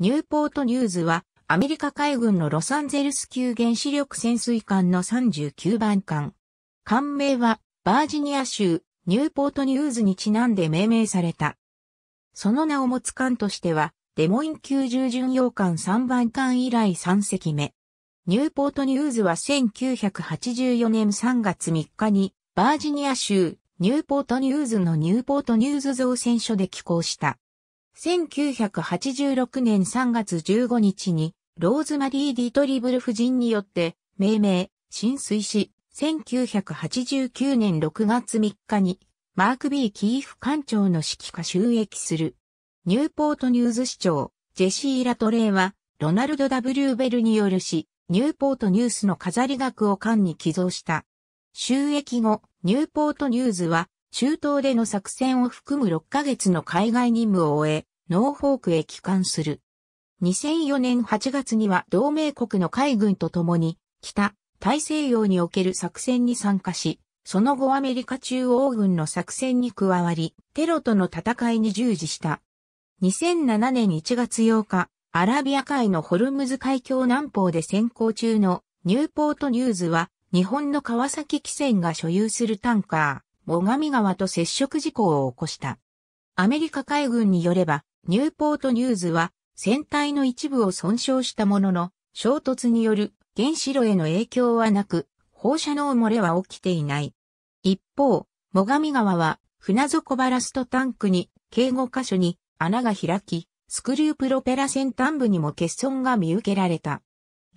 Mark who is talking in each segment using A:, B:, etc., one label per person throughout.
A: ニューポートニューズは、アメリカ海軍のロサンゼルス級原子力潜水艦の39番艦。艦名は、バージニア州、ニューポートニューズにちなんで命名された。その名を持つ艦としては、デモイン級従巡洋艦3番艦以来3隻目。ニューポートニューズは1984年3月3日に、バージニア州、ニューポートニューズのニューポートニューズ造船所で寄港した。1986年3月15日に、ローズマリー・ディトリブル夫人によって、命名、浸水し、1989年6月3日に、マーク・ B・ キーフ艦長の指揮下収益する。ニューポートニューズ市長、ジェシー・ラトレーは、ロナルド・ W・ ベルによるし、ニューポートニュースの飾り額を艦に寄贈した。収益後、ニューポートニューズは、中東での作戦を含む6ヶ月の海外任務を終え、ノーフォークへ帰還する。2004年8月には同盟国の海軍と共に、北、大西洋における作戦に参加し、その後アメリカ中央軍の作戦に加わり、テロとの戦いに従事した。2007年1月8日、アラビア海のホルムズ海峡南方で先行中のニューポートニューズは、日本の川崎汽船が所有するタンカー、最上川と接触事故を起こした。アメリカ海軍によれば、ニューポートニューズは、船体の一部を損傷したものの、衝突による原子炉への影響はなく、放射能漏れは起きていない。一方、最上川は、船底バラストタンクに、計5箇所に穴が開き、スクリュープロペラ先端部にも欠損が見受けられた。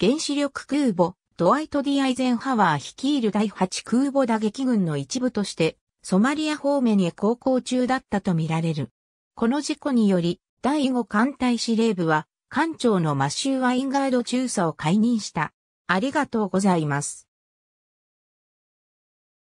A: 原子力空母、ドワイト・ディ・アイゼンハワー率いる第8空母打撃群の一部として、ソマリア方面へ航行中だったとみられる。この事故により、第5艦隊司令部は、艦長のマシュー・ワインガード中佐を解任した。ありがとうございます。